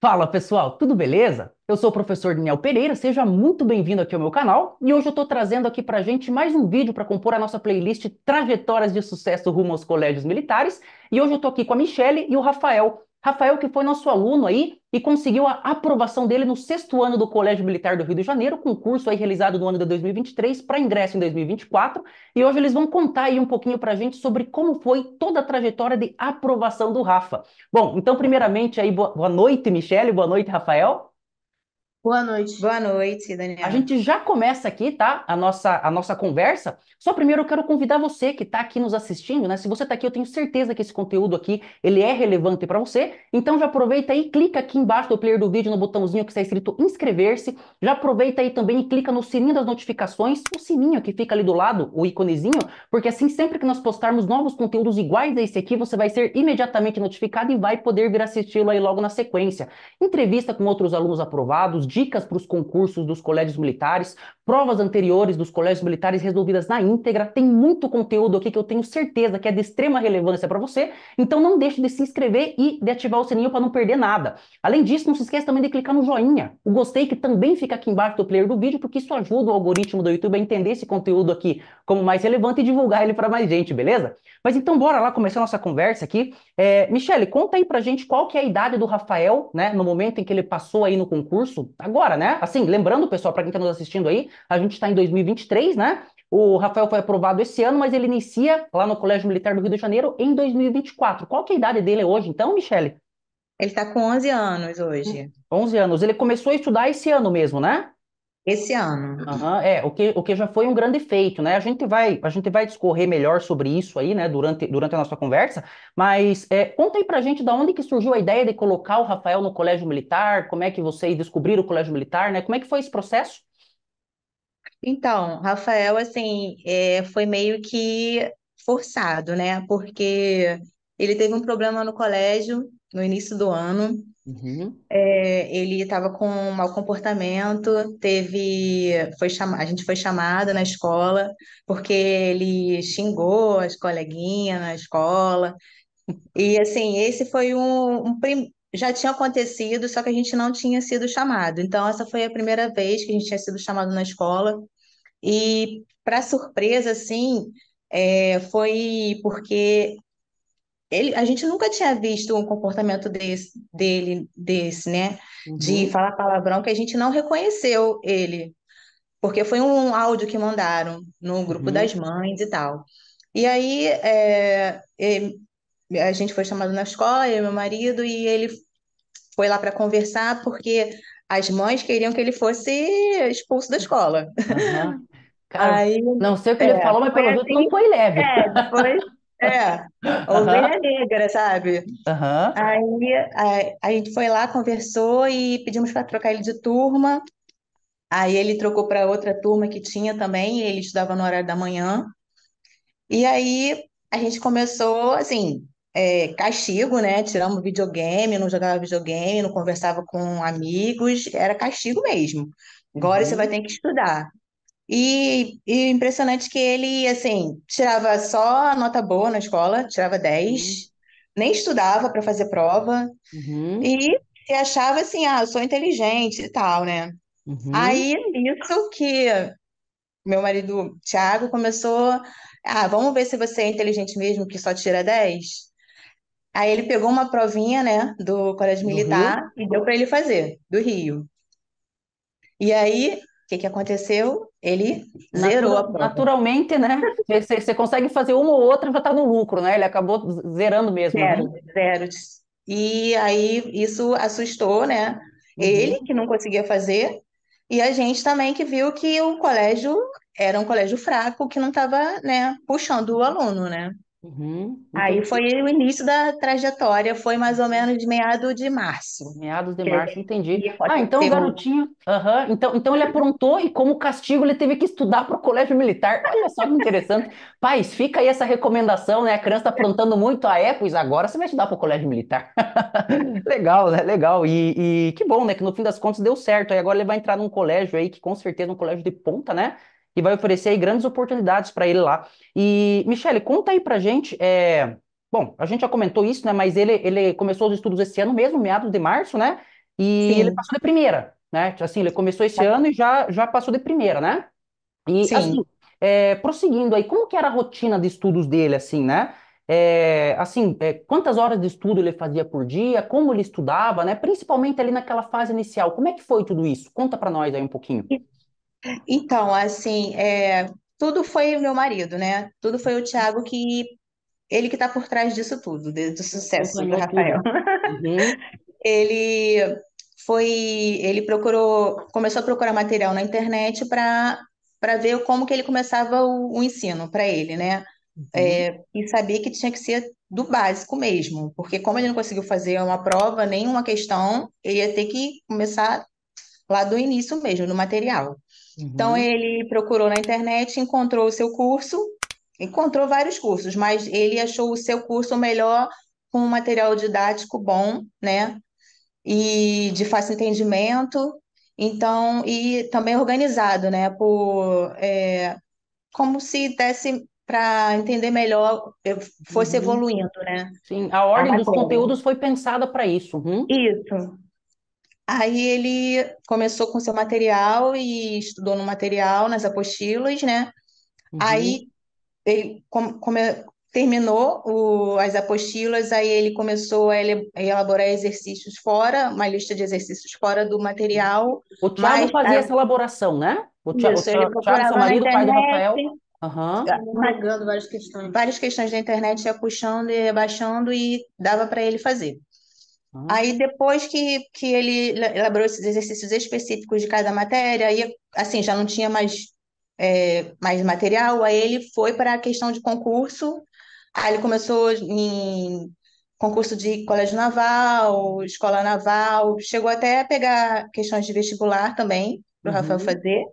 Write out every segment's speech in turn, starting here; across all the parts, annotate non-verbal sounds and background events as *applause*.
Fala pessoal, tudo beleza? Eu sou o professor Daniel Pereira, seja muito bem-vindo aqui ao meu canal e hoje eu estou trazendo aqui para gente mais um vídeo para compor a nossa playlist Trajetórias de Sucesso rumo aos Colégios Militares e hoje eu estou aqui com a Michelle e o Rafael Rafael, que foi nosso aluno aí e conseguiu a aprovação dele no sexto ano do Colégio Militar do Rio de Janeiro, concurso aí realizado no ano de 2023 para ingresso em 2024. E hoje eles vão contar aí um pouquinho para a gente sobre como foi toda a trajetória de aprovação do Rafa. Bom, então primeiramente aí boa, boa noite, Michele, boa noite, Rafael. Boa noite. Boa noite, Daniela. A gente já começa aqui, tá? A nossa, a nossa conversa. Só primeiro eu quero convidar você que está aqui nos assistindo, né? Se você está aqui, eu tenho certeza que esse conteúdo aqui ele é relevante para você. Então já aproveita aí, clica aqui embaixo do player do vídeo no botãozinho que está escrito inscrever-se. Já aproveita aí também e clica no sininho das notificações, o sininho que fica ali do lado, o íconezinho, porque assim sempre que nós postarmos novos conteúdos iguais a esse aqui, você vai ser imediatamente notificado e vai poder vir assisti-lo aí logo na sequência. Entrevista com outros alunos aprovados, dicas para os concursos dos colégios militares, provas anteriores dos colégios militares resolvidas na íntegra. Tem muito conteúdo aqui que eu tenho certeza que é de extrema relevância para você. Então não deixe de se inscrever e de ativar o sininho para não perder nada. Além disso, não se esqueça também de clicar no joinha, o gostei que também fica aqui embaixo do player do vídeo, porque isso ajuda o algoritmo do YouTube a entender esse conteúdo aqui como mais relevante e divulgar ele para mais gente, beleza? Mas então bora lá começar a nossa conversa aqui. É, Michele, conta aí pra gente qual que é a idade do Rafael, né, no momento em que ele passou aí no concurso, agora, né? Assim, lembrando, pessoal, para quem está nos assistindo aí, a gente está em 2023, né? O Rafael foi aprovado esse ano, mas ele inicia lá no Colégio Militar do Rio de Janeiro em 2024. Qual que é a idade dele hoje, então, Michele? Ele está com 11 anos hoje. 11 anos. Ele começou a estudar esse ano mesmo, né? Esse ano. Uhum, é, o que, o que já foi um grande feito, né? A gente vai, a gente vai discorrer melhor sobre isso aí, né, durante, durante a nossa conversa, mas é, conta aí pra gente da onde que surgiu a ideia de colocar o Rafael no Colégio Militar, como é que vocês descobriram o Colégio Militar, né? Como é que foi esse processo? Então, Rafael, assim, é, foi meio que forçado, né? Porque ele teve um problema no colégio no início do ano, Uhum. É, ele estava com um mau comportamento, teve, foi chama, a gente foi chamada na escola porque ele xingou as coleguinhas na escola. E assim, esse foi um, um prim... já tinha acontecido, só que a gente não tinha sido chamado. Então essa foi a primeira vez que a gente tinha sido chamado na escola. E para surpresa, assim, é, foi porque ele, a gente nunca tinha visto um comportamento desse, dele, desse, né? Uhum. De falar palavrão que a gente não reconheceu ele. Porque foi um áudio que mandaram no grupo uhum. das mães e tal. E aí é, a gente foi chamado na escola, eu e meu marido, e ele foi lá para conversar porque as mães queriam que ele fosse expulso da escola. Uhum. *laughs* Cara, aí, não sei o que ele é, falou, mas pelo menos assim, não foi leve. É, foi, é, *laughs* ovelha uhum. negra, sabe? Uhum. Aí a, a, gente foi lá, conversou e pedimos para trocar ele de turma. Aí ele trocou para outra turma que tinha também, ele estudava no horário da manhã. E aí a gente começou, assim, é, castigo, né? Tiramos videogame, não jogava videogame, não conversava com amigos, era castigo mesmo. Agora uhum. você vai ter que estudar. E, e impressionante é que ele, assim, tirava só a nota boa na escola, tirava 10, uhum. nem estudava para fazer prova, uhum. e se achava assim, ah, eu sou inteligente e tal, né? Uhum. Aí, é isso que meu marido, Thiago, começou, ah, vamos ver se você é inteligente mesmo, que só tira 10. Aí ele pegou uma provinha, né, do Colégio Militar e deu para ele fazer, do Rio. E aí, o que que aconteceu? Ele Natural, zerou a prova. Naturalmente, né? Você, você consegue fazer uma ou outra já está no lucro, né? Ele acabou zerando mesmo. Né? Zero, né? zero. E aí isso assustou, né? Uhum. Ele, que não conseguia fazer, e a gente também que viu que o colégio era um colégio fraco, que não estava, né, puxando o aluno, né? Uhum, Aí foi o início da trajetória, foi mais ou menos de meado de março. Meados de março, entendi. Ah, então o garotinho. Uhum, então, então ele aprontou e, como castigo, ele teve que estudar para o colégio militar. Olha só que interessante. *laughs* Pais, fica aí essa recomendação, né? A criança está aprontando muito, ah, é, pois agora você vai estudar para o colégio militar. *laughs* legal, né? Legal. E, e que bom, né? Que no fim das contas deu certo. Aí agora ele vai entrar num colégio aí, que com certeza é um colégio de ponta, né? e vai oferecer aí grandes oportunidades para ele lá. E, Michele, conta aí a gente. É... Bom, a gente já comentou isso, né? Mas ele, ele começou os estudos esse ano mesmo, meados de março, né? E Sim. ele passou de primeira, né? Assim, ele começou esse tá. ano e já, já passou de primeira, né? E Sim. assim, é, prosseguindo aí, como que era a rotina de estudos dele, assim, né? É, assim, é, quantas horas de estudo ele fazia por dia, como ele estudava, né? Principalmente ali naquela fase inicial. Como é que foi tudo isso? Conta para nós aí um pouquinho. Então, assim, é, tudo foi o meu marido, né? Tudo foi o Thiago que ele que está por trás disso tudo, do sucesso do Acompanhou Rafael. tudo. Uhum. *laughs* Ele foi, ele procurou, começou a procurar material na internet para para ver como que ele começava o, o ensino para ele, né? É, uhum. É, e sabia que tinha que ser do básico mesmo, porque como ele não conseguiu fazer uma prova, nenhuma questão, ele ia ter que começar lá do início mesmo, no material. Então, uhum. Então ele procurou na internet, encontrou o seu curso, encontrou vários cursos, mas ele achou o seu curso melhor com um material didático bom, né? E de fácil entendimento, então, e também organizado, né? Por, é, como se desse para entender melhor, fosse uhum. evoluindo, né? Sim, a ordem a dos conteúdos foi pensada para isso. Uhum. Isso. Aí ele começou com seu material e estudou no material, nas apostilas, né? Uhum. Aí ele come, terminou o, as apostilas, aí ele começou a, elaborar exercícios fora, uma lista de exercícios fora do material. O Thiago mas, fazia essa elaboração, né? O Thiago, Isso, o Thiago, ele Thiago, seu marido, pai do Rafael. Uhum. Mas, é, várias questões. Várias questões da internet, ia puxando e baixando e dava para ele fazer. Aí ah. depois que, que ele elaborou esses exercícios específicos de cada matéria, aí assim, já não tinha mais, é, mais material, aí ele foi para a questão de concurso, aí ele começou em concurso de colégio naval, escola naval, chegou até a pegar questões de vestibular também, para o uhum. Rafael fazer.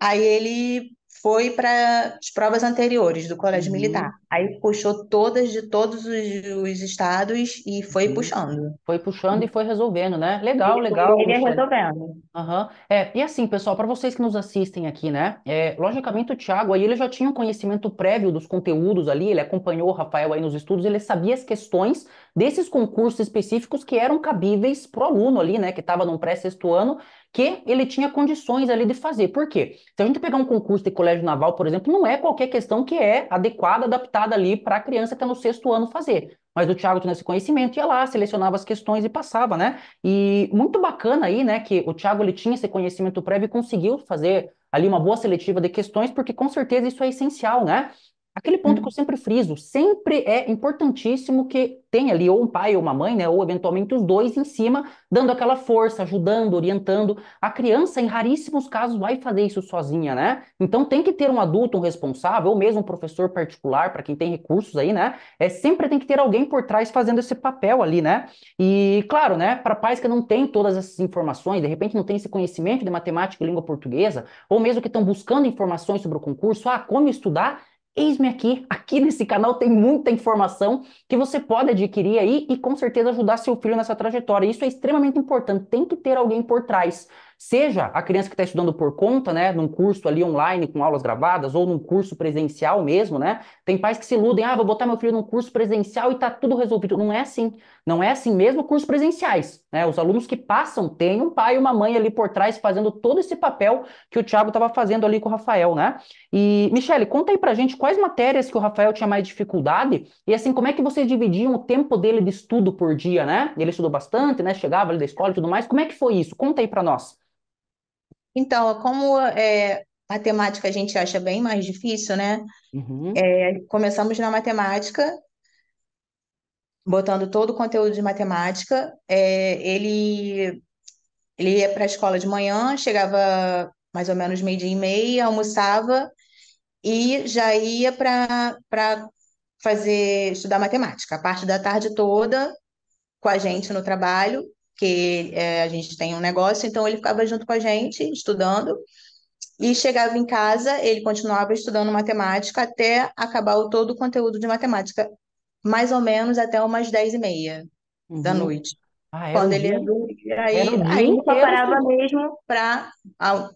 Aí ele foi para as provas anteriores do colégio uhum. militar. Aí puxou todas de todos os, os estados e foi uhum. puxando. Foi puxando e foi resolvendo, né? Legal, legal. Ele é resolvendo. Uhum. É, e assim, pessoal, para vocês que nos assistem aqui, né? É, logicamente o Thiago aí ele já tinha um conhecimento prévio dos conteúdos ali, ele acompanhou o Rafael aí nos estudos, ele sabia as questões desses concursos específicos que eram cabíveis pro aluno ali, né? Que estava no pré-sexto ano que ele tinha condições ali de fazer. Por quê? Se a gente pegar um concurso de colégio naval, por exemplo, não é qualquer questão que é adequada, adaptada ali para a criança que está no sexto ano fazer. Mas o Thiago tinha esse conhecimento, ia lá, selecionava as questões e passava, né? E muito bacana aí, né, que o Thiago ele tinha esse conhecimento prévio e conseguiu fazer ali uma boa seletiva de questões, porque com certeza isso é essencial, né? Aquele ponto hum. que eu sempre friso, sempre é importantíssimo que tenha ali ou um pai ou uma mãe, né, ou eventualmente os dois em cima, dando aquela força, ajudando, orientando. A criança, em raríssimos casos, vai fazer isso sozinha, né? Então tem que ter um adulto, um responsável, ou mesmo um professor particular, para quem tem recursos aí, né? É, sempre tem que ter alguém por trás fazendo esse papel ali, né? E, claro, né, para pais que não têm todas essas informações, de repente não têm esse conhecimento de matemática e língua portuguesa, ou mesmo que estão buscando informações sobre o concurso, ah, como estudar? Eis-me aqui. Aqui nesse canal tem muita informação que você pode adquirir aí e com certeza ajudar seu filho nessa trajetória. Isso é extremamente importante. Tem que ter alguém por trás. Seja a criança que está estudando por conta, né, num curso ali online com aulas gravadas ou num curso presencial mesmo, né? Tem pais que se iludem, ah, vou botar meu filho num curso presencial e tá tudo resolvido. Não é assim. Não é assim mesmo cursos presenciais, né? Os alunos que passam têm um pai e uma mãe ali por trás fazendo todo esse papel que o Thiago estava fazendo ali com o Rafael, né? E Michele, conta aí pra gente quais matérias que o Rafael tinha mais dificuldade e assim, como é que vocês dividiam o tempo dele de estudo por dia, né? Ele estudou bastante, né? Chegava ali da escola e tudo mais. Como é que foi isso? Conta aí para nós. Então, como é, matemática a gente acha bem mais difícil, né? Uhum. É, começamos na matemática, botando todo o conteúdo de matemática. É, ele, ele ia para a escola de manhã, chegava mais ou menos meio-dia e meia, almoçava e já ia para fazer estudar matemática. A parte da tarde toda com a gente no trabalho que é, a gente tem um negócio, então ele ficava junto com a gente, estudando, e chegava em casa, ele continuava estudando matemática até acabar o, todo o conteúdo de matemática, mais ou menos até umas dez e meia uhum. da noite. Ah, Quando ele dia... aí, era um aí só parava que... Assim. mesmo para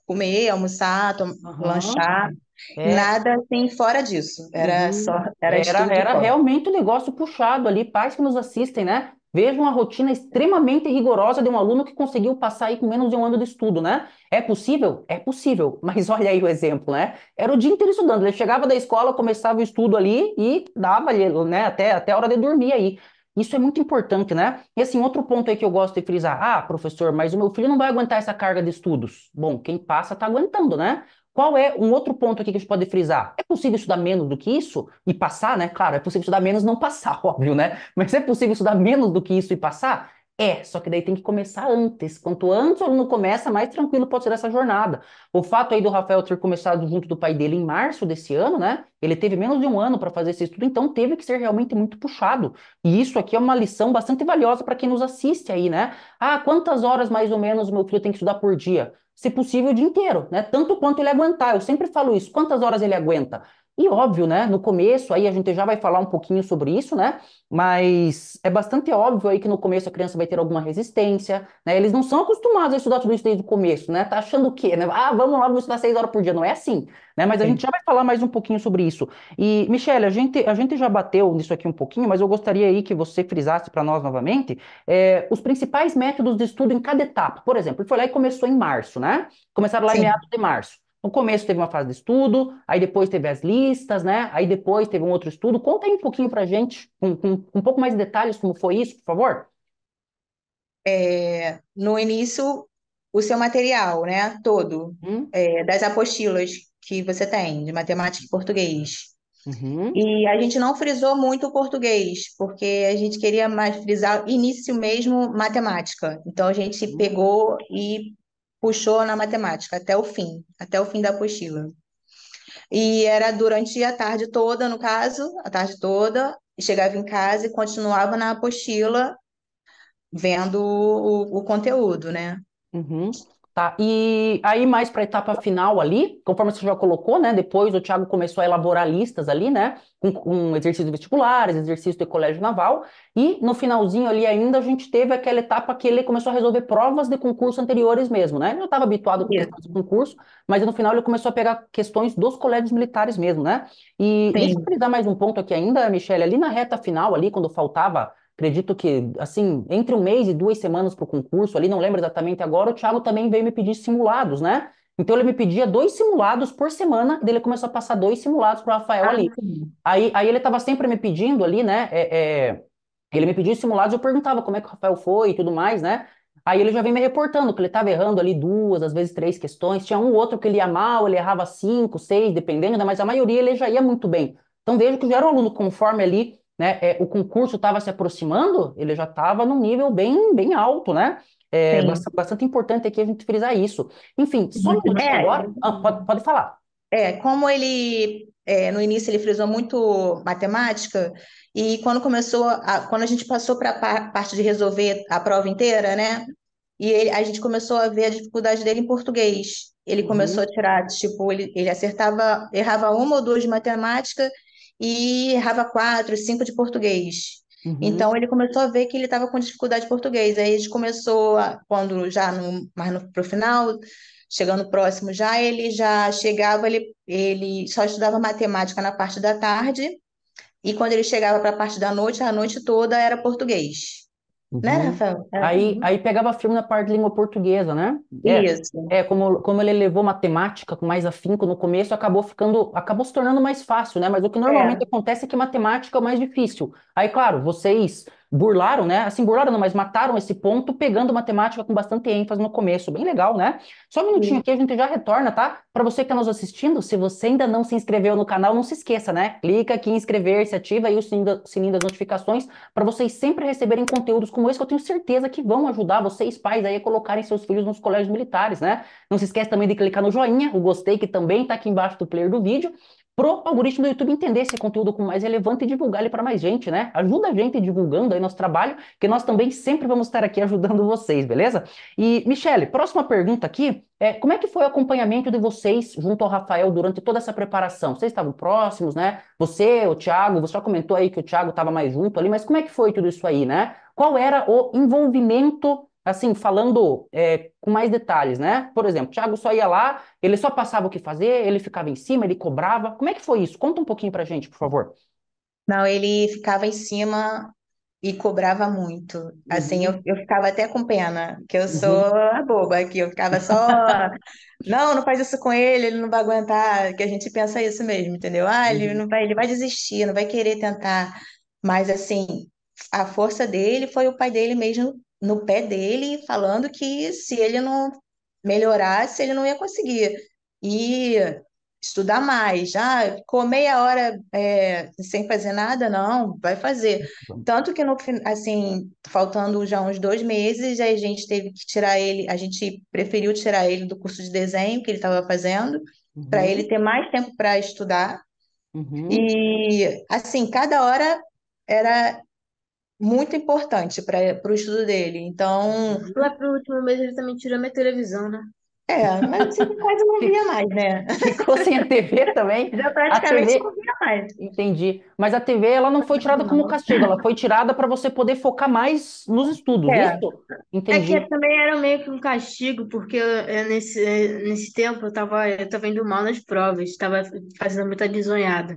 comer, almoçar, tom... uhum. lanchar. É. Nada assim fora disso. Era uhum. só. Era, era, era realmente um negócio puxado ali. Pais que nos assistem, né? Veja uma rotina extremamente rigorosa de um aluno que conseguiu passar aí com menos de um ano de estudo, né? É possível? É possível. *laughs* Mas olha aí o exemplo, né? Era o dia inteiro estudando. Ele chegava da escola, começava o estudo ali e dava ali, né? Até, até a hora de dormir aí. Isso é muito importante, né? E assim, outro ponto aí que eu gosto de frisar. Ah, professor, mas o meu filho não vai aguentar essa carga de estudos. Bom, quem passa tá aguentando, né? Qual é um outro ponto aqui que a gente pode frisar? É possível estudar menos do que isso e passar, né? Claro, é possível estudar menos não passar, *laughs* óbvio, né? Mas é possível estudar menos do que isso e passar? É, só que daí tem que começar antes. Quanto antes o aluno começa, mais tranquilo pode ser essa jornada. O fato aí do Rafael ter começado junto do pai dele em março desse ano, né? Ele teve menos de um ano para fazer esse estudo, então teve que ser realmente muito puxado. E isso aqui é uma lição bastante valiosa para quem nos assiste aí, né? Ah, quantas horas mais ou menos o meu filho tem que estudar por dia? Se possível, o dia inteiro, né? Tanto quanto ele aguentar. Eu sempre falo isso. Quantas horas ele aguenta? E óbvio, né? No começo, aí a gente já vai falar um pouquinho sobre isso, né? Mas é bastante óbvio aí que no começo a criança vai ter alguma resistência, né? Eles não são acostumados a estudar tudo isso desde o começo, né? Tá achando o quê? Né? Ah, vamos lá, vamos estudar seis horas por dia. Não é assim, né? Mas a gente já vai falar mais um pouquinho sobre isso. E, Michele, a gente, a gente já bateu nisso aqui um pouquinho, mas eu gostaria aí que você frisasse para nós novamente é, os principais métodos de estudo em cada etapa. Por exemplo, foi lá e começou em março, né? Começaram lá Sim. em meados de março. No começo teve uma fase de estudo, aí depois teve as listas, né? Aí depois teve um outro estudo. Conta aí um pouquinho pra gente, com, com um pouco mais de detalhes, como foi isso, por favor. É, no início, o seu material, né? Todo. Hum? É, das apostilas que você tem, de matemática e português. Uhum. E a gente não frisou muito o português, porque a gente queria mais frisar início mesmo matemática. Então a gente uhum. pegou e puxou na matemática até o fim, até o fim da apostila. E era durante a tarde toda, no caso, a tarde toda, chegava em casa e continuava na apostila vendo o, o conteúdo, né? Uhum. Tá? E aí, mais para a etapa final ali, conforme você já colocou, né? Depois o Thiago começou a elaborar listas ali, né? Com, com exercícios vestibulares, exercício de colégio naval. E no finalzinho ali ainda a gente teve aquela etapa que ele começou a resolver provas de concurso anteriores mesmo, né? Ele já estava habituado com questões de concurso, mas no final ele começou a pegar questões dos colégios militares mesmo, né? E Sim. deixa eu dar mais um ponto aqui ainda, Michelle, ali na reta final, ali, quando faltava acredito que, assim, entre um mês e duas semanas para o concurso, ali, não lembro exatamente agora, o Thiago também veio me pedir simulados, né? Então ele me pedia dois simulados por semana, e daí ele começou a passar dois simulados para o Rafael ah, ali. Aí, aí ele estava sempre me pedindo ali, né? É, é, ele me pedia simulados, eu perguntava como é que o Rafael foi e tudo mais, né? Aí ele já vem me reportando que ele estava errando ali duas, às vezes três questões. Tinha um outro que ele ia mal, ele errava cinco, seis, dependendo, né? mas a maioria ele já ia muito bem. Então vejo que já era um aluno conforme ali né? É, o concurso estava se aproximando, ele já estava num nível bem, bem alto, né? É bastante, bastante, importante aqui a gente frisar isso. Enfim, só um é, agora. Ah, pode, pode falar. É, como ele é, no início ele frisou muito matemática, e quando começou, a, quando a gente passou para a parte de resolver a prova inteira, né? E ele, a gente começou a ver a dificuldade dele em português. Ele uhum. começou a tirar, tipo, ele, ele acertava, errava uma ou duas de matemática e errava quatro, cinco de português. Uhum. Então ele começou a ver que ele estava com dificuldade de português. Aí a gente começou, a, quando já no, mais no, pro final, chegando próximo já, ele já chegava, ele, ele só estudava matemática na parte da tarde, e quando ele chegava para a parte da noite, a noite toda era português. Né, uhum. Rafael? É. Aí, aí pegava firme na parte de língua portuguesa, né? É, Isso. é como, como ele levou matemática com mais afinco no começo, acabou ficando, acabou se tornando mais fácil, né? Mas o que É. normalmente acontece é que matemática é o mais difícil. Aí, claro, vocês burlaram, né? Assim, burlaram não, mas mataram esse ponto pegando uma temática com bastante ênfase no começo. Bem legal, né? Só um minutinho aqui, a gente já retorna, tá? Para você que está nos assistindo, se você ainda não se inscreveu no canal, não se esqueça, né? Clica aqui em inscrever-se, ativa aí o sininho das notificações para vocês sempre receberem conteúdos como esse que eu tenho certeza que vão ajudar vocês pais aí a colocarem seus filhos nos colégios militares, né? Não se esquece também de clicar no joinha, o gostei que também está aqui embaixo do player do vídeo pro algoritmo do YouTube entender esse conteúdo com mais relevante e divulgar ele para mais gente, né? Ajuda a gente divulgando aí nosso trabalho, que nós também sempre vamos estar aqui ajudando vocês, beleza? E, Michele, próxima pergunta aqui é como é que foi o acompanhamento de vocês junto ao Rafael durante toda essa preparação? Vocês estavam próximos, né? Você, o Thiago, você já comentou aí que o Thiago estava mais junto ali, mas como é que foi tudo isso aí, né? Qual era o envolvimento assim, falando é, com mais detalhes, né? Por exemplo, Thiago só ia lá, ele só passava o que fazer, ele ficava em cima, ele cobrava. Como é que foi isso? Conta um pouquinho pra gente, por favor. Não, ele ficava em cima e cobrava muito. Uhum. Assim, eu, uhum. eu ficava até com pena, que eu sou uhum. a boba aqui, eu ficava só, não, não faz isso com ele, ele não vai aguentar, que a gente pensa isso mesmo, entendeu? Ah, uhum. ele não vai, ele vai desistir, não vai querer tentar. Mas assim, a força dele foi o pai dele mesmo no pé dele, falando que se ele não melhorasse, ele não ia conseguir. E estudar mais. Ah, ficou meia hora é, sem fazer nada? Não, vai fazer. Tanto que, no, assim, faltando já uns dois meses, a gente teve que tirar ele, a gente preferiu tirar ele do curso de desenho que ele estava fazendo, uhum. para ele ter mais tempo para estudar. Uhum. E, assim, cada hora era muito importante para o estudo dele. Então. Uhum. Lá para o último mês ele também tirou minha televisão, né? É, mas você quase não via mais, né? Ficou sem a TV também? Já praticamente a TV... não via mais. Entendi. Mas a TV, ela não foi tirada como castigo, ela foi tirada para você poder focar mais nos estudos, é. isso? É Entendi. É que também era meio que um castigo, porque eu, é, nesse, é, nesse tempo eu tava, eu tava indo mal nas provas, estava fazendo muita bisonhada.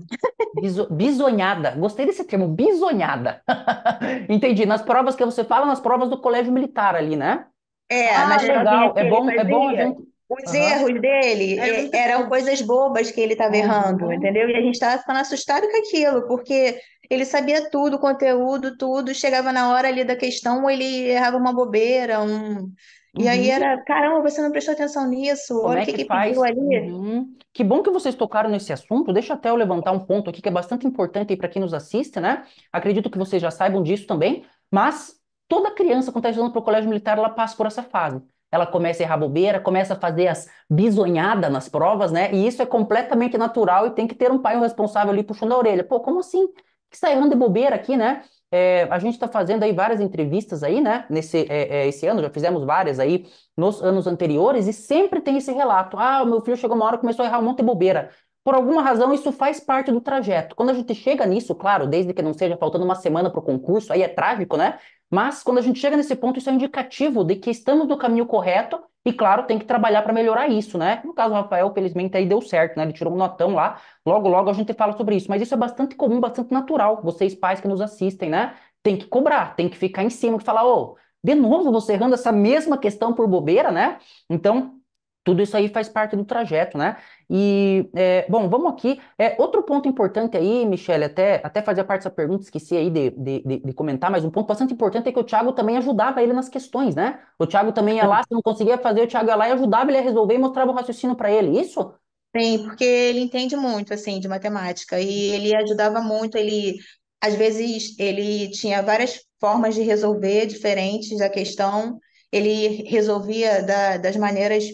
Biso, bisonhada, gostei desse termo, bisonhada. *laughs* Entendi. Nas provas que você fala, nas provas do colégio militar ali, né? É, Ah, mas É, é bom, é bom fazia. Os erros dele é eh, eram coisas bobas que ele estava errando, Uhum. entendeu? E a gente estava ficando assustado com aquilo, porque ele sabia tudo, o conteúdo, tudo, chegava na hora ali da questão, ele errava uma bobeira, um... E aí Uhum. era, caramba, você não prestou atenção nisso, Como olha é o é que que que pediu faz? ali. Uhum. Que bom que vocês tocaram nesse assunto. Deixa até eu levantar um ponto aqui que é bastante importante para quem nos assiste, né? Acredito que vocês já saibam disso também, mas Toda criança, quando está estudando para o colégio militar, ela passa por essa fase. Ela começa a errar bobeira, começa a fazer as bisonhadas nas provas, né? E isso é completamente natural e tem que ter um pai responsável ali puxando a orelha. Pô, como assim? que está errando de bobeira aqui, né? É, a gente está fazendo aí várias entrevistas aí, né? Nesse é, é, esse ano, já fizemos várias aí nos anos anteriores, e sempre tem esse relato. Ah, meu filho chegou uma hora e começou a errar um monte de bobeira. Por alguma razão, isso faz parte do trajeto. Quando a gente chega nisso, claro, desde que não seja faltando uma semana para o concurso, aí é trágico, né? Mas quando a gente chega nesse ponto, isso é um indicativo de que estamos no caminho correto e, claro, tem que trabalhar para melhorar isso, né? No caso do Rafael, felizmente, aí deu certo, né? Ele tirou um notão lá. Logo, logo a gente fala sobre isso. Mas isso é bastante comum, bastante natural. Vocês, pais que nos assistem, né? Tem que cobrar, tem que ficar em cima e falar, ô, oh, de novo você errando essa mesma questão por bobeira, né? Então, tudo isso aí faz parte do trajeto, né? E, é, bom, vamos aqui. É, outro ponto importante aí, Michele, até, até fazia parte dessa pergunta, esqueci aí de, de, de, de comentar, mas um ponto bastante importante é que o Thiago também ajudava ele nas questões, né? O Thiago também ia lá, se não conseguia fazer, o Thiago ia lá e ajudava ele a resolver e mostrava o raciocínio para ele, isso? Sim, porque ele entende muito, assim, de matemática, e ele ajudava muito, ele, às vezes, ele tinha várias formas de resolver diferentes da questão, ele resolvia da, das maneiras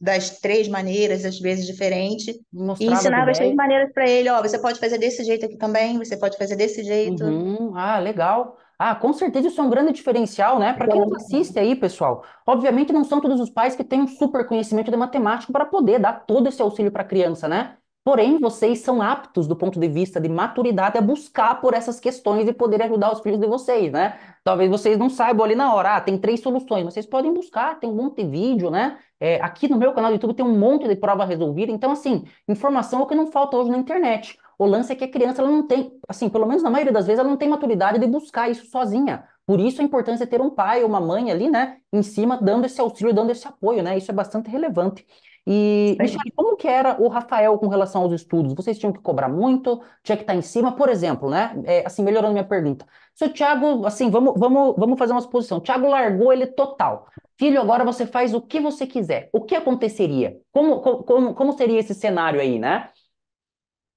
das três maneiras, às vezes diferente, Mostrava e ensinava as três maneiras para ele, ó, oh, você pode fazer desse jeito aqui também, você pode fazer desse jeito. Uhum. Ah, legal. Ah, com certeza isso é um grande diferencial, né? Para quem assiste aí, pessoal. Obviamente não são todos os pais que têm um super conhecimento de matemática para poder dar todo esse auxílio para a criança, né? Porém, vocês são aptos, do ponto de vista de maturidade, a buscar por essas questões e poder ajudar os filhos de vocês, né? Talvez vocês não saibam ali na hora, ah, tem três soluções, mas vocês podem buscar, tem um monte de vídeo, né? É, aqui no meu canal do YouTube tem um monte de prova resolvida, então, assim, informação é o que não falta hoje na internet. O lance é que a criança, ela não tem, assim, pelo menos na maioria das vezes, ela não tem maturidade de buscar isso sozinha. Por isso a importância de ter um pai ou uma mãe ali, né, em cima, dando esse auxílio, dando esse apoio, né? Isso é bastante relevante. E, Michele, como que era o Rafael com relação aos estudos? Vocês tinham que cobrar muito? Tinha que estar em cima? Por exemplo, né? É, assim, melhorando minha pergunta. Se o Tiago, assim, vamos, vamos, vamos fazer uma suposição. O Tiago largou ele total. Filho, agora você faz o que você quiser. O que aconteceria? Como, como, como seria esse cenário aí, né?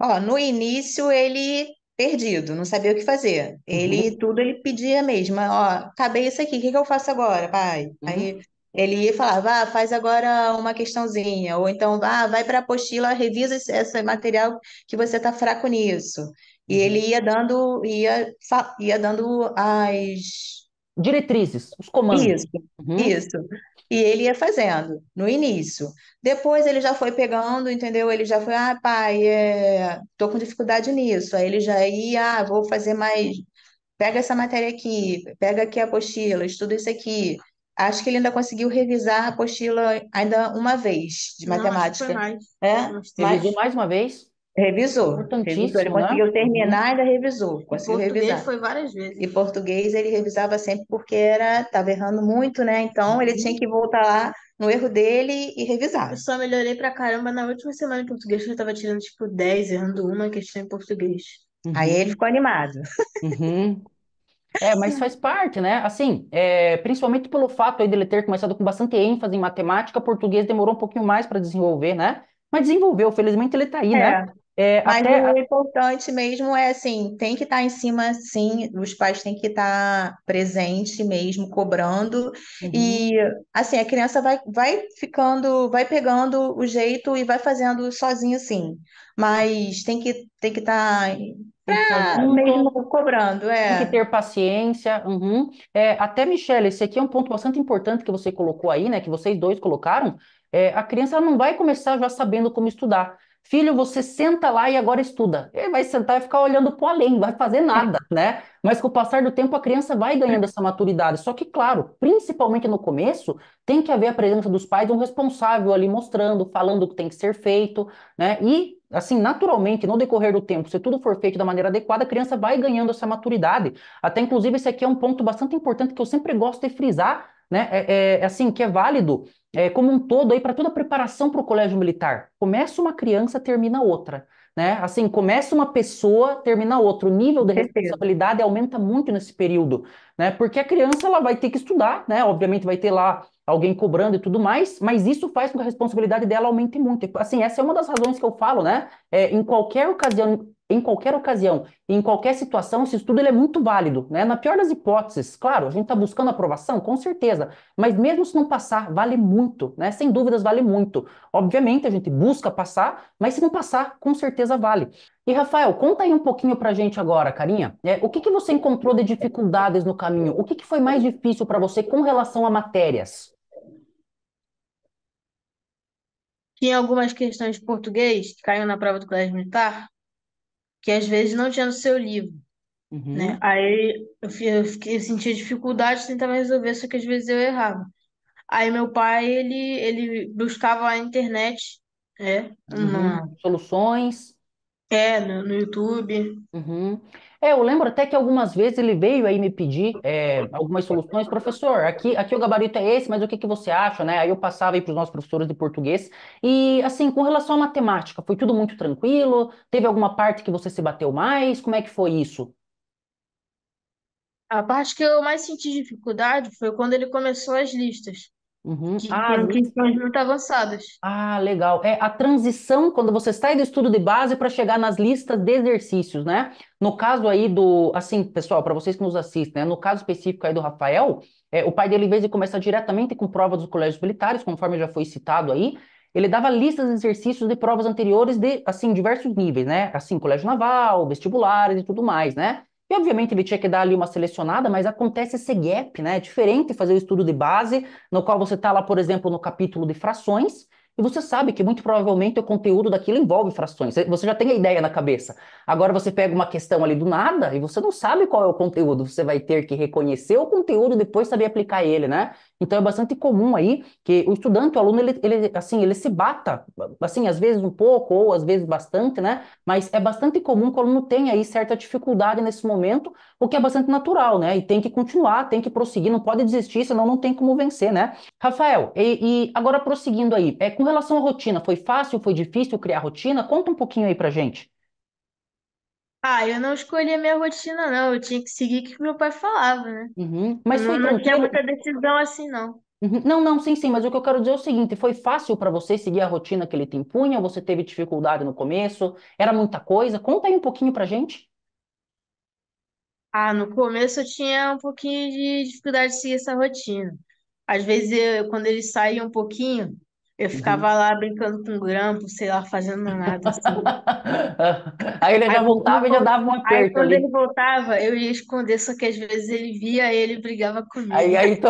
Ó, no início ele perdido, não sabia o que fazer. Ele uhum. tudo ele pedia mesmo, ó, acabei tá isso aqui, o que, que eu faço agora, pai? Uhum. Aí ele ia falar, vá, ah, faz agora uma questãozinha, ou então vá, ah, vai para a apostila, revisa esse, esse material que você está fraco nisso. E ele uhum. ia dando, ia, ia dando as diretrizes, os comandos. Isso, uhum. isso. E ele ia fazendo no início. Depois ele já foi pegando, entendeu? Ele já foi, ah, pai, é... tô com dificuldade nisso. Aí ele já ia, ah, vou fazer mais. Pega essa matéria aqui, pega aqui a apostila, estuda isso aqui acho que ele ainda conseguiu revisar a apostila ainda uma vez de matemática. Não, é? Mas... Revisou mais uma vez? Revisou. Revisou. Ele né? conseguiu terminar e ainda revisou. Conseguiu português revisar. foi várias vezes. E português ele revisava sempre porque era estava errando muito, né? Então ele tinha que voltar lá no erro dele e revisar. Eu só melhorei pra caramba na última semana tipo, em português, eu estava tirando tipo 10, errando uma questão em português. Uhum. Aí ele ficou animado. Uhum. É, mas faz parte, né? Assim, é, principalmente pelo fato aí dele ter começado com bastante ênfase em matemática, português demorou um pouquinho mais para desenvolver, né? Mas desenvolveu, felizmente ele está aí, né? é. né? É, Mas até... o importante mesmo é assim, tem que estar tá em cima, sim, os pais têm que estar tá presente mesmo, cobrando. Uhum. E assim, a criança vai, vai ficando, vai pegando o jeito e vai fazendo sozinho, sim. Mas tem que tem que tá estar é, mesmo cobrando, é. Tem que ter paciência. Uhum. É, até, Michelle, esse aqui é um ponto bastante importante que você colocou aí, né? Que vocês dois colocaram. É, a criança não vai começar já sabendo como estudar. Filho, você senta lá e agora estuda. Ele vai sentar e ficar olhando para além, vai fazer nada, *laughs* né? Mas com o passar do tempo, a criança vai ganhando *laughs* essa maturidade. Só que, claro, principalmente no começo, tem que haver a presença dos pais, um responsável ali mostrando, falando o que tem que ser feito, né? E, assim, naturalmente, no decorrer do tempo, se tudo for feito da maneira adequada, a criança vai ganhando essa maturidade. Até, inclusive, esse aqui é um ponto bastante importante que eu sempre gosto de frisar, né? É, é, é assim que é válido é, como um todo aí para toda a preparação para o colégio militar. Começa uma criança, termina outra. Né? Assim, começa uma pessoa, termina outra. O nível de responsabilidade aumenta muito nesse período, né? Porque a criança ela vai ter que estudar, né? Obviamente vai ter lá alguém cobrando e tudo mais, mas isso faz com que a responsabilidade dela aumente muito. Assim, essa é uma das razões que eu falo, né? É, em qualquer ocasião, em qualquer ocasião, em qualquer situação, esse estudo ele é muito válido, né? Na pior das hipóteses, claro, a gente está buscando aprovação, com certeza, mas mesmo se não passar, vale muito, né? Sem dúvidas, vale muito. Obviamente, a gente busca passar, mas se não passar, com certeza vale. E Rafael, conta aí um pouquinho a gente agora, carinha. É, o que, que você encontrou de dificuldades no caminho? O que, que foi mais difícil para você com relação a matérias? Tinha algumas questões de português que caiu na prova do colégio militar que às vezes não tinha no seu livro. Uhum. Né? Aí eu, fiquei, eu sentia dificuldade, tentava resolver, só que às vezes eu errava. Aí meu pai, ele, ele buscava na internet, né? uhum. uma... Soluções. É, no, no YouTube. Uhum. É, eu lembro até que algumas vezes ele veio aí me pedir é, algumas soluções, professor, aqui, aqui o gabarito é esse, mas o que, que você acha, né? Aí eu passava aí para os nossos professores de português. E, assim, com relação à matemática, foi tudo muito tranquilo? Teve alguma parte que você se bateu mais? Como é que foi isso? A parte que eu mais senti dificuldade foi quando ele começou as listas. Uhum. Ah, questões muito avançadas. ah, legal. É a transição quando você sai do estudo de base para chegar nas listas de exercícios, né? No caso aí do, assim, pessoal, para vocês que nos assistem, né? No caso específico aí do Rafael, é, o pai dele, em vez de começar diretamente com provas dos colégios militares, conforme já foi citado aí, ele dava listas de exercícios de provas anteriores de, assim, diversos níveis, né? Assim, colégio naval, vestibulares e tudo mais, né? E obviamente ele tinha que dar ali uma selecionada, mas acontece esse gap, né? É diferente fazer o estudo de base, no qual você está lá, por exemplo, no capítulo de frações, e você sabe que muito provavelmente o conteúdo daquilo envolve frações. Você já tem a ideia na cabeça. Agora você pega uma questão ali do nada e você não sabe qual é o conteúdo. Você vai ter que reconhecer o conteúdo e depois saber aplicar ele, né? Então é bastante comum aí que o estudante, o aluno, ele, ele, assim, ele se bata, assim, às vezes um pouco ou às vezes bastante, né? Mas é bastante comum que o aluno tenha aí certa dificuldade nesse momento, o que é bastante natural, né? E tem que continuar, tem que prosseguir, não pode desistir, senão não tem como vencer, né? Rafael, e, e agora prosseguindo aí, é, com relação à rotina, foi fácil, foi difícil criar rotina? Conta um pouquinho aí pra gente. Ah, eu não escolhi a minha rotina, não. Eu tinha que seguir o que meu pai falava, né? Uhum. Mas Eu foi não, não tinha tranquilo? muita decisão assim, não. Uhum. Não, não, sim, sim, mas o que eu quero dizer é o seguinte: foi fácil para você seguir a rotina que ele te impunha? Você teve dificuldade no começo? Era muita coisa? Conta aí um pouquinho pra gente. Ah, no começo eu tinha um pouquinho de dificuldade de seguir essa rotina. Às vezes, eu- quando ele saía um pouquinho, eu uhum. ficava uhum. lá brincando com grampo, sei lá, fazendo nada. Assim. *laughs* aí ele já aí, voltava e já dava uma aperto. Aí quando ali. ele voltava, eu ia esconder, só que às vezes ele via ele brigava comigo. Aí, aí tô...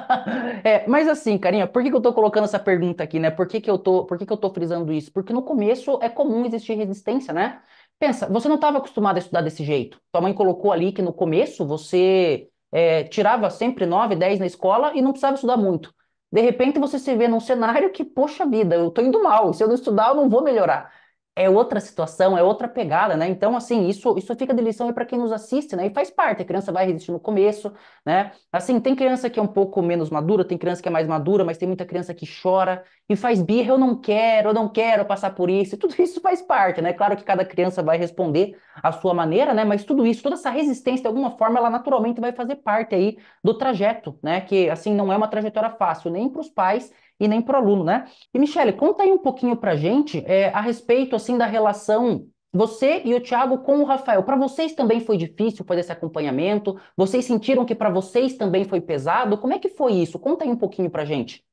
*laughs* é, mas assim, carinha, por que, que eu tô colocando essa pergunta aqui, né? Por que, que, eu tô, por que, que eu tô frisando isso? Porque no começo é comum existir resistência, né? Pensa, você não estava acostumado a estudar desse jeito. Tua mãe colocou ali que no começo você é, tirava sempre 9, 10 na escola e não precisava estudar muito. De repente você se vê num cenário que, poxa vida, eu estou indo mal, se eu não estudar, eu não vou melhorar é outra situação, é outra pegada, né? Então, assim, isso, isso fica de lição para quem nos assiste, né? E faz parte, a criança vai resistir no começo, né? Assim, tem criança que é um pouco menos madura, tem criança que é mais madura, mas tem muita criança que chora e faz birra, eu não quero, eu não quero passar por isso, e tudo *laughs* isso faz parte, né? Claro que cada criança vai responder à sua maneira, né? Mas tudo isso, toda essa resistência, de alguma forma, ela naturalmente vai fazer parte aí do trajeto, né? Que, assim, não é uma trajetória fácil, nem para os pais, e nem para o aluno, né? E Michele, conta aí um pouquinho para gente é, a respeito assim da relação você e o Thiago com o Rafael. Para vocês também foi difícil fazer esse acompanhamento? Vocês sentiram que para vocês também foi pesado? Como é que foi isso? Conta aí um pouquinho para gente.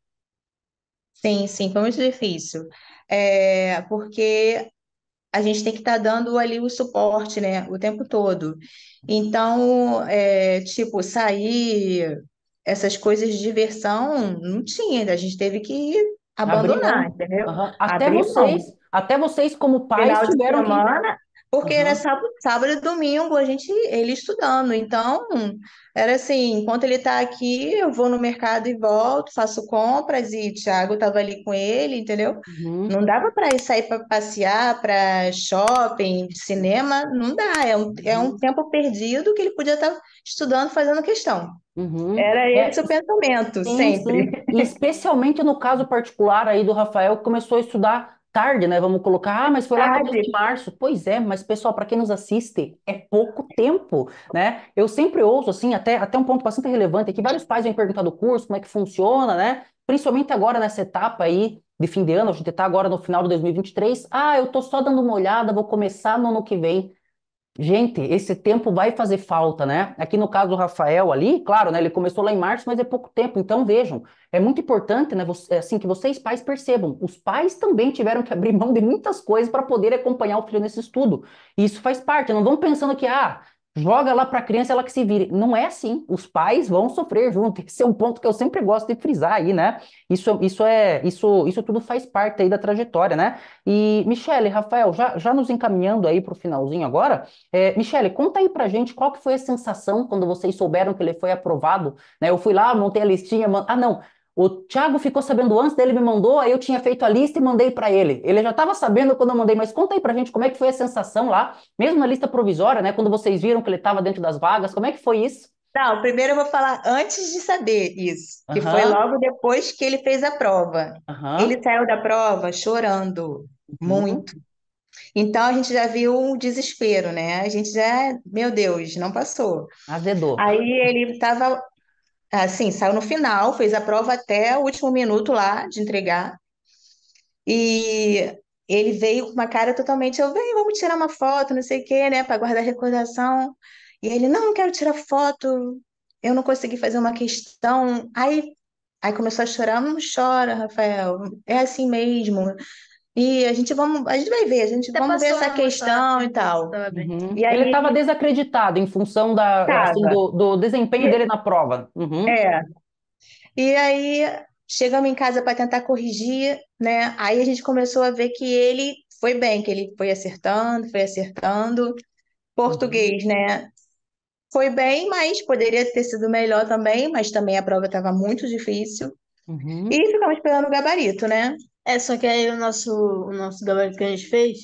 Sim, sim, foi muito difícil. É, porque a gente tem que estar tá dando ali o suporte, né, o tempo todo. Então, é, tipo, sair essas coisas de diversão não tinha, a gente teve que abandonar, Abrindo, entendeu? Uhum. Até Abrir vocês, mão. até vocês como pais Final tiveram semana, porque uhum. era sábado, sábado e domingo a gente ele estudando. Então, era assim, enquanto ele está aqui, eu vou no mercado e volto, faço compras e Thiago estava ali com ele, entendeu? Uhum. Não dava para sair para passear, para shopping, cinema, não dá. É um, uhum. é um uhum. tempo perdido que ele podia estar tá estudando, fazendo questão. Uhum. Era é. esse é. o pensamento, sim, sempre. Sim. especialmente no caso particular aí do Rafael, que começou a estudar tarde, né? Vamos colocar, ah, mas foi lá tarde mês de março. Pois é, mas pessoal, para quem nos assiste, é pouco tempo, né? Eu sempre ouço, assim, até, até um ponto bastante relevante, é que vários pais vêm perguntar do curso, como é que funciona, né? Principalmente agora nessa etapa aí de fim de ano, a gente está agora no final de 2023. Ah, eu tô só dando uma olhada, vou começar no ano que vem. Gente, esse tempo vai fazer falta, né? Aqui no caso do Rafael ali, claro, né? Ele começou lá em março, mas é pouco tempo. Então, vejam, é muito importante, né? Você, é assim, que vocês pais percebam. Os pais também tiveram que abrir mão de muitas coisas para poder acompanhar o filho nesse estudo. E isso faz parte. Não vão pensando que, ah, joga lá para a criança ela que se vire. Não é assim. Os pais vão sofrer junto. *laughs* Esse é um ponto que eu sempre gosto de frisar aí, né? Isso, isso é isso, isso tudo faz parte aí da trajetória, né? E Michele, Rafael, já, já nos encaminhando aí para o finalzinho agora, é, Michele, conta aí para gente qual que foi a sensação quando vocês souberam que ele foi aprovado, né? Eu fui lá, montei a listinha, man... ah não, o Thiago ficou sabendo antes dele me mandou, aí eu tinha feito a lista e mandei para ele. Ele já estava sabendo quando eu mandei, mas conta aí pra gente como é que foi a sensação lá, mesmo na lista provisória, né, quando vocês viram que ele estava dentro das vagas, como é que foi isso? Não, primeiro eu vou falar antes de saber isso, que uhum. foi logo depois que ele fez a prova. Uhum. Ele saiu da prova chorando uhum. muito. Então a gente já viu o desespero, né? A gente já, meu Deus, não passou. Azedou. Aí ele estava assim, saiu no final, fez a prova até o último minuto lá de entregar. E ele veio com uma cara totalmente, eu venho, vamos tirar uma foto, não sei o quê, né, para guardar recordação. E ele, não, quero tirar foto, eu não consegui fazer uma questão. Aí, aí começou a chorar, não chora, Rafael, é assim mesmo. E a gente, vamos, a gente vai ver, a gente vai vamos ver essa questão e tal. Né? Uhum. E aí... Ele estava desacreditado em função da, assim, do, do desempenho é. dele na prova. Uhum. É. E aí chegamos em casa para tentar corrigir, né? Aí a gente começou a ver que ele foi bem, que ele foi acertando, foi acertando. Português, uhum. né? Foi bem, mas poderia ter sido melhor também, mas também a prova estava muito difícil. Uhum. E ficamos esperando o gabarito, né? É, só que aí o nosso, o nosso gabarito que a gente fez,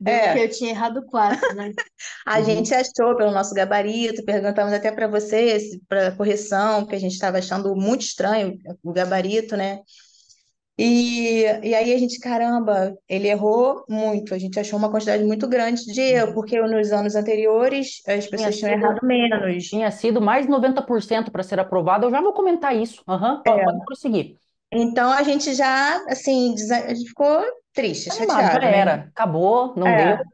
deu É. eu tinha errado quatro, né? *laughs* A gente achou pelo nosso gabarito, perguntamos até para vocês para correção, porque a gente estava achando muito estranho o gabarito, né? E, e aí a gente, caramba, ele errou muito. A gente achou uma quantidade muito grande de uhum. erro, porque nos anos anteriores as Tinha pessoas tinham sido, errado menos. tinha sido mais de 90% para ser aprovado. Eu já vou comentar isso. Aham, É. pode prosseguir. Então a gente já, assim, a gente ficou triste, tá Animado, chateado. Já né? era, né? acabou, não é. deu.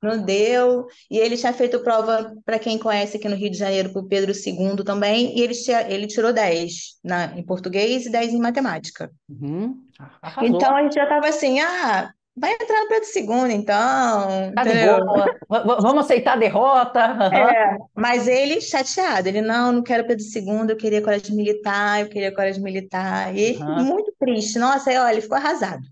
Não deu. E ele tinha feito prova, para quem conhece aqui no Rio de Janeiro, para o Pedro II também, e ele, tinha, ele tirou 10 na, em português e 10 em matemática. Uhum. Ah, então a gente já estava assim, ah, Vai entrar no Pedro II, então. Tá Vamos aceitar a derrota. Uhum. É, mas ele chateado, ele não, não quero Pedro II, eu queria colégio militar, eu queria colégio militar. E uhum. muito triste. Nossa, aí, olha, ele ficou arrasado.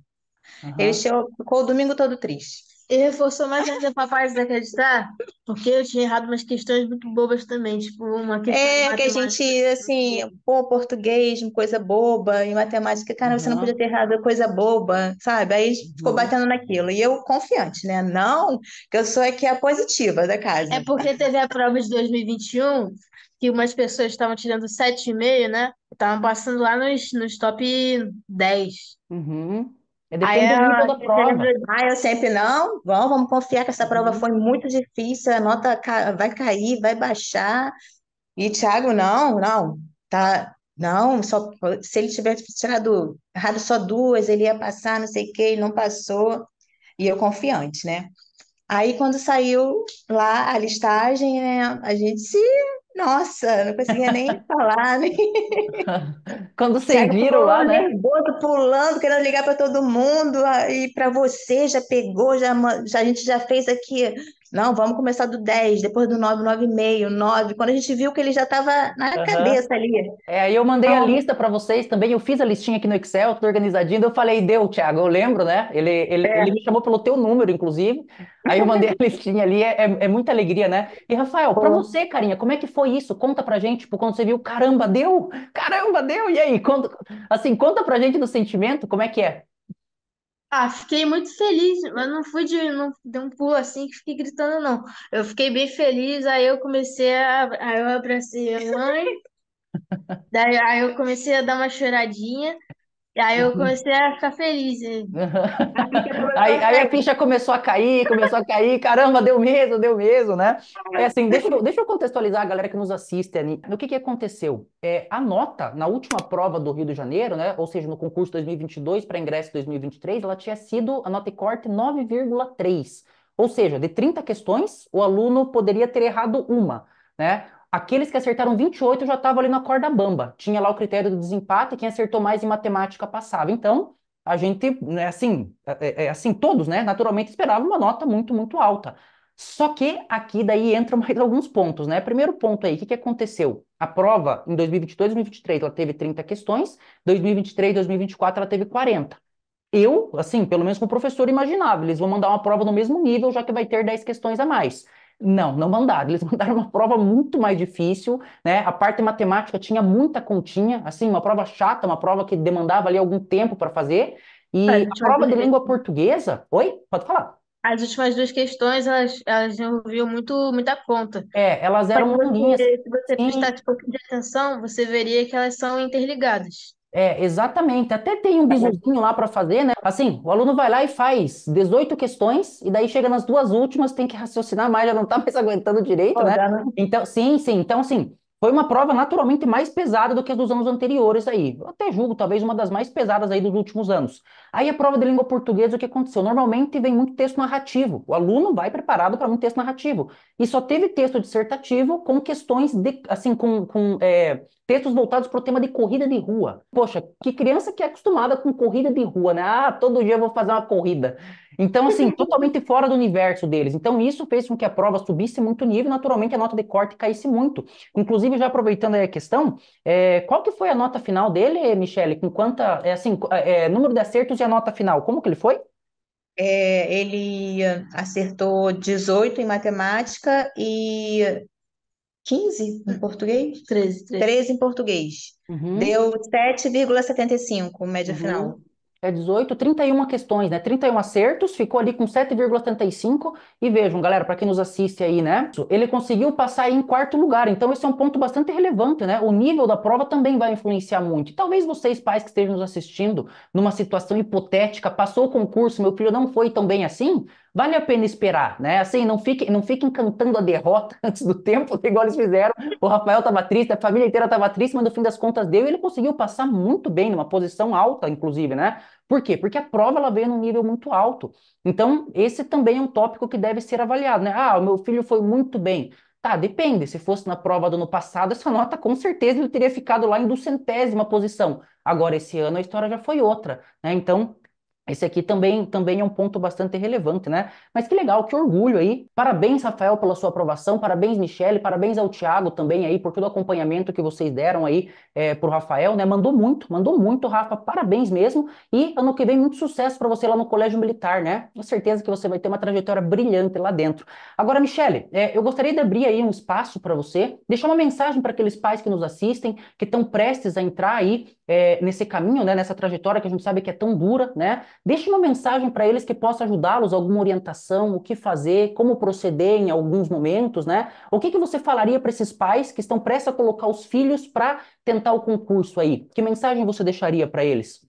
Uhum. Ele chegou, ficou o domingo todo triste. E reforçou mais ainda pra parte de acreditar, porque eu tinha errado umas questões muito bobas também, tipo uma é, questão É, que a gente, né, assim, pô, português, coisa boba, e matemática, cara, você não podia ter errado coisa boba, sabe? Aí ficou batendo naquilo. E eu confiante, né? Não, que eu sou aqui é é a positiva da casa. É porque teve a prova de 2021, que umas pessoas estavam tirando 7,5, né? Estavam passando lá nos, nos top 10. Uhum. É depende do é da prova. Ah, eu sempre não, vamos, vamos confiar que essa uhum. prova foi muito difícil, a nota vai cair, vai baixar. E Thiago, não, não, tá, não, só se ele tivesse tirado errado só duas, ele ia passar, não sei o que, ele não passou. E eu confiante, né? Aí quando saiu lá a listagem, né, a gente se nossa, não conseguia nem *laughs* falar, nem... *laughs* Quando vocês viram lá, né? Nervoso, pulando, querendo ligar para todo mundo, e para você já pegou, já, já, a gente já fez aqui não, vamos começar do 10, depois do 9, 9,5, 9. Quando a gente viu que ele já estava na uhum. cabeça ali. É, aí eu mandei então, a lista para vocês também. Eu fiz a listinha aqui no Excel, tudo organizadinho. Eu falei, deu, Thiago, eu lembro, né? Ele, ele, é. ele me chamou pelo teu número, inclusive. Aí eu mandei a *laughs* listinha ali. É, é, é muita alegria, né? E, Rafael, para você, carinha, como é que foi isso? Conta para gente, tipo, quando você viu, caramba, deu! Caramba, deu! E aí? Conta, assim, conta para gente do sentimento, como é que é? Ah, fiquei muito feliz. mas não fui de, não, de um pulo assim que fiquei gritando, não. Eu fiquei bem feliz, aí eu comecei a. Aí eu abracei a mãe. *laughs* Daí aí eu comecei a dar uma choradinha. E aí eu uhum. comecei a ficar feliz. Né? *laughs* aí, aí, a ficha começou a cair, começou a cair, caramba, deu mesmo, deu mesmo, né? É assim, deixa eu, deixa eu contextualizar a galera que nos assiste ali. O que, que aconteceu? É, a nota na última prova do Rio de Janeiro, né? Ou seja, no concurso 2022 para ingresso 2023, ela tinha sido a nota e corte 9,3. Ou seja, de 30 questões, o aluno poderia ter errado uma. Né? Aqueles que acertaram 28 já estavam ali na corda bamba. Tinha lá o critério do desempate, quem acertou mais em matemática passava. Então, a gente, né, assim, é, é, é, assim, todos, né, naturalmente esperavam uma nota muito, muito alta. Só que aqui daí entram *laughs* mais alguns pontos, né? Primeiro ponto aí, o que, que aconteceu? A prova em 2022, 2023, ela teve 30 questões, 2023, 2024 ela teve 40. Eu, assim, pelo menos como professor, imaginava, eles vão mandar uma prova no mesmo nível, já que vai ter 10 questões a mais. Não, não mandaram. Eles *laughs* mandaram uma prova muito mais difícil, né? A parte matemática tinha muita continha, assim, uma prova chata, uma prova que demandava ali algum tempo para fazer. E a, a prova de língua portuguesa. Oi? Pode falar. As últimas duas questões, elas, elas envolviam muito, muita conta. É, elas eram longuinhas. Se você prestasse um pouco de atenção, você veria que elas são interligadas. É, exatamente. Até tem um tá bizuzinho lá para fazer, né? Assim, o aluno vai lá e faz 18 questões, e daí chega nas duas últimas, tem que raciocinar mais, já não está mais *laughs* aguentando direito, né? Então, sim, sim. Então, assim, foi uma prova naturalmente mais pesada do que as dos anos anteriores aí. Eu até julgo, talvez, uma das mais pesadas aí dos últimos anos. Aí a prova de língua portuguesa, o que aconteceu? Normalmente vem muito texto narrativo. O aluno vai preparado para um texto narrativo. E só teve texto dissertativo com questões, de, assim, com, com é, textos voltados para o tema de corrida de rua. Poxa, que criança que é acostumada com corrida de rua, né? Ah, todo dia eu vou fazer uma corrida. Então, assim, uhum. totalmente fora do universo deles. Então, isso fez com que a prova subisse muito nível, naturalmente a nota de corte caísse muito. Inclusive, já aproveitando a questão, é, qual que foi a nota final dele, Michele? Com quanta, é, assim, é, é, número de acertos e a nota final, como que ele foi? É, ele acertou 18 em matemática e 15 em português? 13, 13. 13 em português. Uhum. Deu 7,75, média uhum. final é 18, 31 questões, né? 31 acertos, ficou ali com 7,75. E vejam, galera, para quem nos assiste aí, né? Ele conseguiu passar em quarto lugar. Então, esse é um ponto bastante relevante, né? O nível da prova também vai influenciar muito. E talvez vocês, pais que estejam nos assistindo, numa situação hipotética, passou o concurso, meu filho não foi tão bem assim vale a pena esperar, né? Assim, não fiquem não fique encantando a derrota *laughs* antes do tempo, igual eles fizeram. O Rafael estava triste, a família inteira estava triste, mas no fim das contas deu e ele conseguiu passar muito bem, numa posição alta, inclusive, né? Por quê? Porque a prova ela veio num nível muito alto. Então, esse também é um tópico que deve ser avaliado, né? Ah, o meu filho foi muito bem. Tá, depende. Se fosse na prova do ano passado, essa nota com certeza ele teria ficado lá em duzentésima posição. Agora, esse ano a história já foi outra, né? Então, esse aqui também, também é um ponto bastante relevante, né? Mas que legal, que orgulho aí. Parabéns, Rafael, pela sua aprovação. Parabéns, Michele. Parabéns ao Thiago também aí por todo o acompanhamento que vocês deram aí é, pro Rafael, né? Mandou muito, mandou muito, Rafa. Parabéns mesmo. E ano que vem, muito sucesso para você lá no Colégio Militar, né? Tenho certeza que você vai ter uma trajetória brilhante lá dentro. Agora, Michele, é, eu gostaria de abrir aí um espaço para você, deixar uma mensagem para aqueles pais que nos assistem, que estão prestes a entrar aí é, nesse caminho, né? Nessa trajetória que a gente sabe que é tão dura, né? Deixe uma mensagem para eles que possa ajudá-los, alguma orientação, o que fazer, como proceder em alguns momentos, né? O que, que você falaria para esses pais que estão prestes a colocar os filhos para tentar o concurso aí? Que mensagem você deixaria para eles?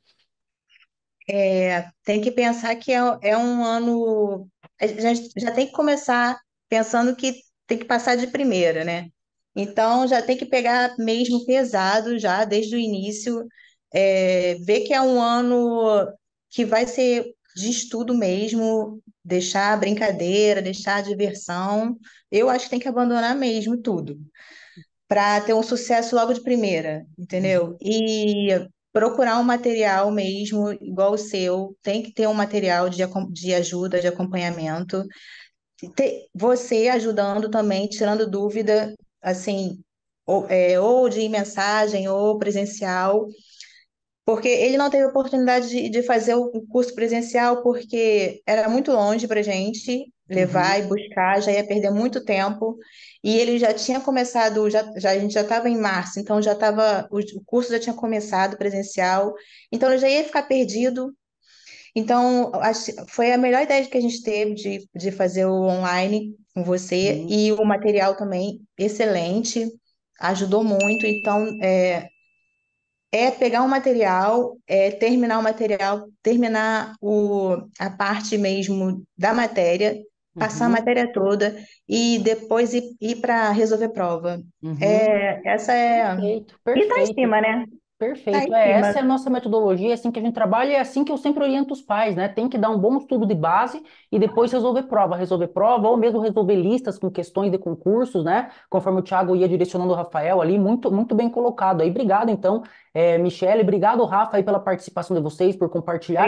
É, tem que pensar que é, é um ano. gente, já tem que começar pensando que tem que passar de primeira, né? Então já tem que pegar mesmo pesado já desde o início, é, ver que é um ano que vai ser de estudo mesmo, deixar a brincadeira, deixar a diversão. Eu acho que tem que abandonar mesmo tudo para ter um sucesso logo de primeira, entendeu? E procurar um material mesmo igual o seu, tem que ter um material de, de ajuda, de acompanhamento. Você ajudando também, tirando dúvida, assim, ou, é, ou de mensagem ou presencial, porque ele não teve oportunidade de, de fazer o curso presencial porque era muito longe para gente levar uhum. e buscar, já ia perder muito tempo. E ele já tinha começado, já, já a gente já estava em março, então já estava, o, o curso já tinha começado presencial, então ele já ia ficar perdido. Então, acho, foi a melhor ideia que a gente teve de, de fazer o online com você uhum. e o material também excelente, ajudou muito. Então, é, é pegar um material, é terminar o material, terminar o, a parte mesmo da matéria, passar uhum. a matéria toda e depois ir, ir para resolver prova. É, uhum. É, essa é. Perfeito, perfeito. E tá em cima, né? Tá perfeito. Tá é, cima. essa é a nossa metodologia, é assim que a gente trabalha, é assim que eu sempre oriento os pais, né? Tem que dar um bom estudo de base e depois resolver prova, resolver prova, ou mesmo resolver listas com questões de concursos, né? Conforme o Thiago ia direcionando o Rafael ali, muito, muito bem colocado. Aí, obrigado, então. É, Michele, obrigado, Rafa, aí, pela participação de vocês, por compartilhar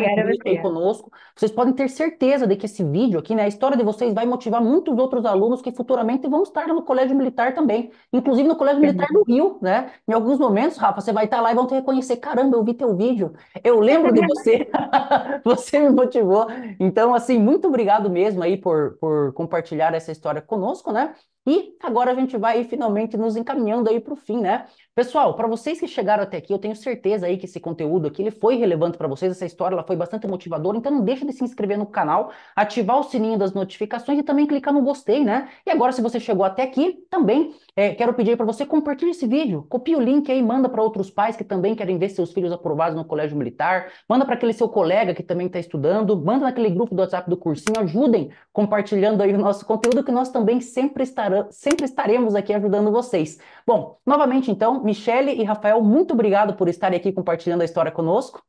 conosco. Vocês podem ter certeza de que esse vídeo aqui, né, a história de vocês vai motivar muitos outros alunos que futuramente vão estar no Colégio Militar também, inclusive no Colégio Militar do Rio, né? Em alguns momentos, Rafa, você vai estar lá e vão te reconhecer, caramba, eu vi teu vídeo, eu lembro de você, *laughs* você me motivou. Então, assim, muito obrigado mesmo aí por, por compartilhar essa história conosco, né? E agora a gente vai finalmente nos encaminhando aí para o fim, né? Pessoal, para vocês que chegaram até aqui, eu tenho certeza aí que esse conteúdo aqui ele foi relevante para vocês, essa história ela foi bastante motivadora, então não deixa de se inscrever no canal, ativar o sininho das notificações e também clicar no gostei, né? E agora, se você chegou até aqui, também é, quero pedir para você compartilhar esse vídeo, copia o link aí, manda para outros pais que também querem ver seus filhos aprovados no colégio militar, manda para aquele seu colega que também está estudando, manda naquele grupo do WhatsApp do cursinho, ajudem compartilhando aí o nosso conteúdo que nós também sempre estaremos sempre estaremos aqui ajudando vocês. Bom, novamente então, Michele e Rafael, muito obrigado por estarem aqui compartilhando a história conosco.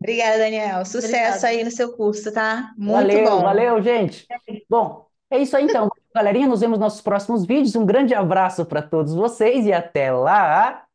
Obrigada, Daniel. Sucesso Obrigada. aí no seu curso, tá? Muito valeu, bom. Valeu, gente. Bom, é isso aí então. Galerinha, nos vemos nos nossos próximos vídeos. Um grande abraço para todos vocês e até lá!